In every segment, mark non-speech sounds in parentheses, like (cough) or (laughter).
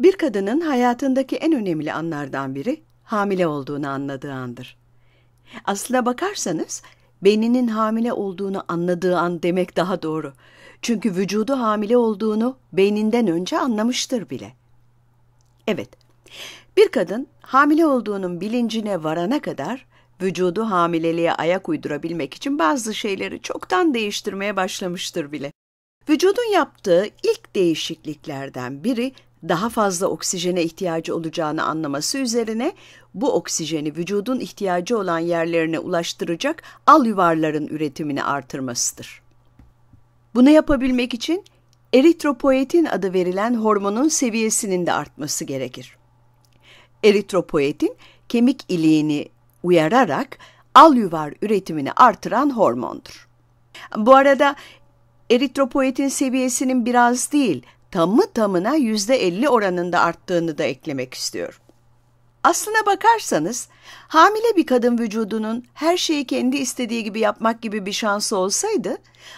Bir kadının hayatındaki en önemli anlardan biri hamile olduğunu anladığı andır. Aslına bakarsanız beyninin hamile olduğunu anladığı an demek daha doğru. Çünkü vücudu hamile olduğunu beyninden önce anlamıştır bile. Evet, bir kadın hamile olduğunun bilincine varana kadar vücudu hamileliğe ayak uydurabilmek için bazı şeyleri çoktan değiştirmeye başlamıştır bile. Vücudun yaptığı ilk değişikliklerden biri daha fazla oksijene ihtiyacı olacağını anlaması üzerine bu oksijeni vücudun ihtiyacı olan yerlerine ulaştıracak al yuvarların üretimini artırmasıdır. Bunu yapabilmek için eritropoyetin adı verilen hormonun seviyesinin de artması gerekir. Eritropoyetin kemik iliğini uyararak al yuvar üretimini artıran hormondur. Bu arada eritropoyetin seviyesinin biraz değil, tamı tamına yüzde elli oranında arttığını da eklemek istiyorum. Aslına bakarsanız hamile bir kadın vücudunun her şeyi kendi istediği gibi yapmak gibi bir şansı olsaydı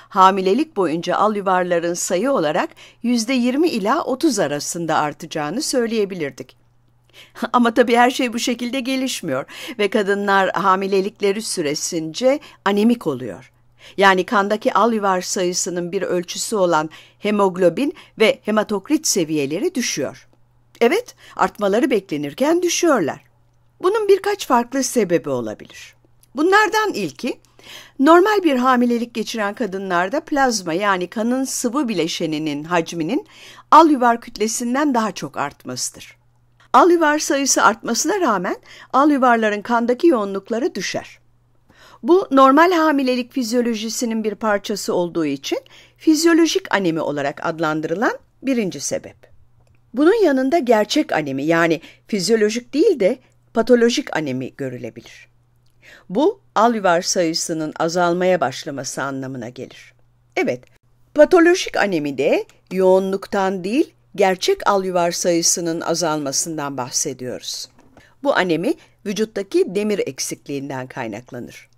hamilelik boyunca al yuvarların sayı olarak yüzde yirmi ila otuz arasında artacağını söyleyebilirdik. (laughs) Ama tabii her şey bu şekilde gelişmiyor ve kadınlar hamilelikleri süresince anemik oluyor yani kandaki alüvar sayısının bir ölçüsü olan hemoglobin ve hematokrit seviyeleri düşüyor. Evet, artmaları beklenirken düşüyorlar. Bunun birkaç farklı sebebi olabilir. Bunlardan ilki, normal bir hamilelik geçiren kadınlarda plazma yani kanın sıvı bileşeninin hacminin alüvar kütlesinden daha çok artmasıdır. Alüvar sayısı artmasına rağmen alüvarların kandaki yoğunlukları düşer. Bu normal hamilelik fizyolojisinin bir parçası olduğu için fizyolojik anemi olarak adlandırılan birinci sebep. Bunun yanında gerçek anemi yani fizyolojik değil de patolojik anemi görülebilir. Bu alüvar sayısının azalmaya başlaması anlamına gelir. Evet, patolojik anemi de yoğunluktan değil gerçek alüvar sayısının azalmasından bahsediyoruz. Bu anemi vücuttaki demir eksikliğinden kaynaklanır.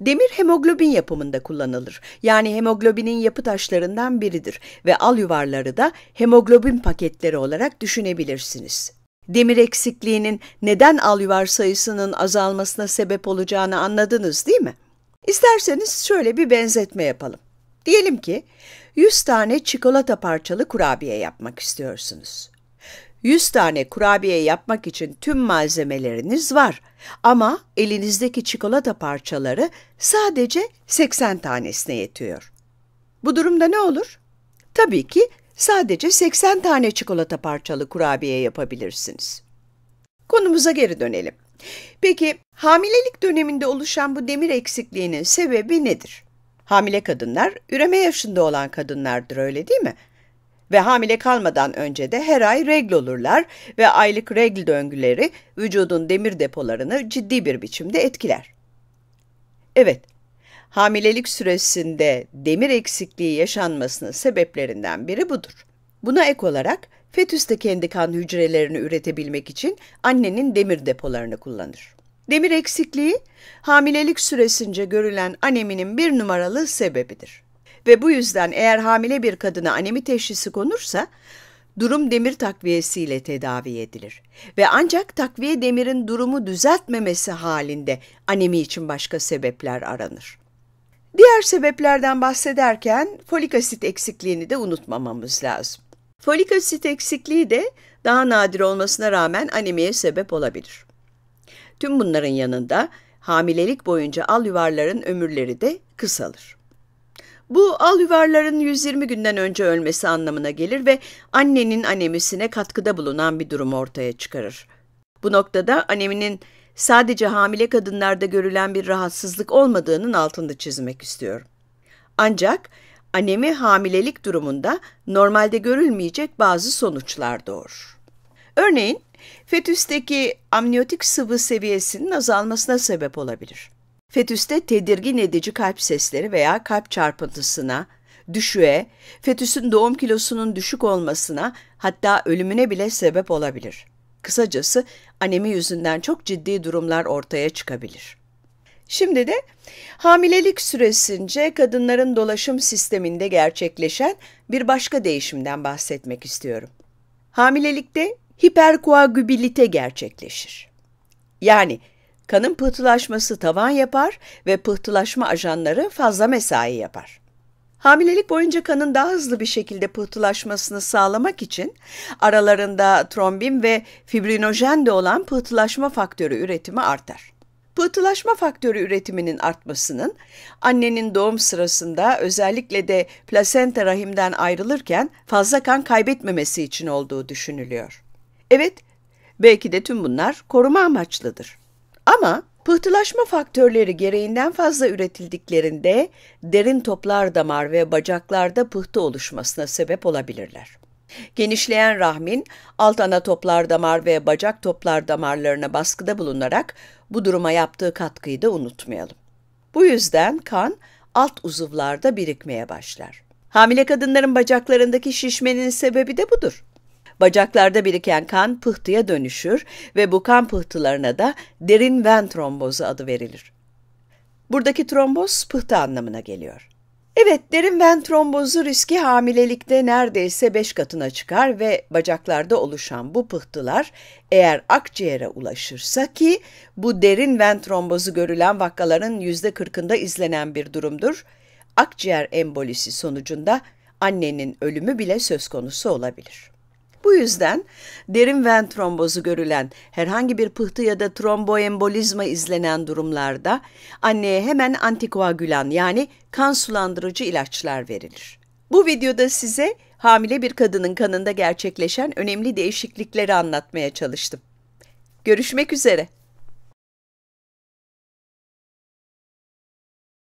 Demir hemoglobin yapımında kullanılır. Yani hemoglobinin yapı taşlarından biridir ve al yuvarları da hemoglobin paketleri olarak düşünebilirsiniz. Demir eksikliğinin neden al yuvar sayısının azalmasına sebep olacağını anladınız değil mi? İsterseniz şöyle bir benzetme yapalım. Diyelim ki 100 tane çikolata parçalı kurabiye yapmak istiyorsunuz. 100 tane kurabiye yapmak için tüm malzemeleriniz var ama elinizdeki çikolata parçaları sadece 80 tanesine yetiyor. Bu durumda ne olur? Tabii ki sadece 80 tane çikolata parçalı kurabiye yapabilirsiniz. Konumuza geri dönelim. Peki hamilelik döneminde oluşan bu demir eksikliğinin sebebi nedir? Hamile kadınlar üreme yaşında olan kadınlardır öyle değil mi? ve hamile kalmadan önce de her ay regl olurlar ve aylık regl döngüleri vücudun demir depolarını ciddi bir biçimde etkiler. Evet, hamilelik süresinde demir eksikliği yaşanmasının sebeplerinden biri budur. Buna ek olarak fetüs de kendi kan hücrelerini üretebilmek için annenin demir depolarını kullanır. Demir eksikliği hamilelik süresince görülen aneminin bir numaralı sebebidir ve bu yüzden eğer hamile bir kadına anemi teşhisi konursa durum demir takviyesiyle tedavi edilir. Ve ancak takviye demirin durumu düzeltmemesi halinde anemi için başka sebepler aranır. Diğer sebeplerden bahsederken folik asit eksikliğini de unutmamamız lazım. Folik asit eksikliği de daha nadir olmasına rağmen anemiye sebep olabilir. Tüm bunların yanında hamilelik boyunca al yuvarların ömürleri de kısalır. Bu al yuvarların 120 günden önce ölmesi anlamına gelir ve annenin anemisine katkıda bulunan bir durum ortaya çıkarır. Bu noktada aneminin sadece hamile kadınlarda görülen bir rahatsızlık olmadığının altında çizmek istiyorum. Ancak anemi hamilelik durumunda normalde görülmeyecek bazı sonuçlar doğurur. Örneğin fetüsteki amniyotik sıvı seviyesinin azalmasına sebep olabilir. Fetüste tedirgin edici kalp sesleri veya kalp çarpıntısına, düşüğe, fetüsün doğum kilosunun düşük olmasına hatta ölümüne bile sebep olabilir. Kısacası anemi yüzünden çok ciddi durumlar ortaya çıkabilir. Şimdi de hamilelik süresince kadınların dolaşım sisteminde gerçekleşen bir başka değişimden bahsetmek istiyorum. Hamilelikte hiperkoagübilite gerçekleşir. Yani Kanın pıhtılaşması tavan yapar ve pıhtılaşma ajanları fazla mesai yapar. Hamilelik boyunca kanın daha hızlı bir şekilde pıhtılaşmasını sağlamak için aralarında trombin ve fibrinojen de olan pıhtılaşma faktörü üretimi artar. Pıhtılaşma faktörü üretiminin artmasının annenin doğum sırasında özellikle de plasenta rahimden ayrılırken fazla kan kaybetmemesi için olduğu düşünülüyor. Evet, belki de tüm bunlar koruma amaçlıdır. Ama pıhtılaşma faktörleri gereğinden fazla üretildiklerinde derin toplar damar ve bacaklarda pıhtı oluşmasına sebep olabilirler. Genişleyen rahmin alt ana toplar damar ve bacak toplar damarlarına baskıda bulunarak bu duruma yaptığı katkıyı da unutmayalım. Bu yüzden kan alt uzuvlarda birikmeye başlar. Hamile kadınların bacaklarındaki şişmenin sebebi de budur. Bacaklarda biriken kan pıhtıya dönüşür ve bu kan pıhtılarına da derin ven trombozu adı verilir. Buradaki tromboz pıhtı anlamına geliyor. Evet, derin ven trombozu riski hamilelikte neredeyse 5 katına çıkar ve bacaklarda oluşan bu pıhtılar eğer akciğere ulaşırsa ki bu derin ven trombozu görülen vakaların %40'ında izlenen bir durumdur. Akciğer embolisi sonucunda annenin ölümü bile söz konusu olabilir. Bu yüzden derin ven trombozu görülen, herhangi bir pıhtı ya da tromboembolizma izlenen durumlarda anneye hemen antikoagülan yani kan sulandırıcı ilaçlar verilir. Bu videoda size hamile bir kadının kanında gerçekleşen önemli değişiklikleri anlatmaya çalıştım. Görüşmek üzere.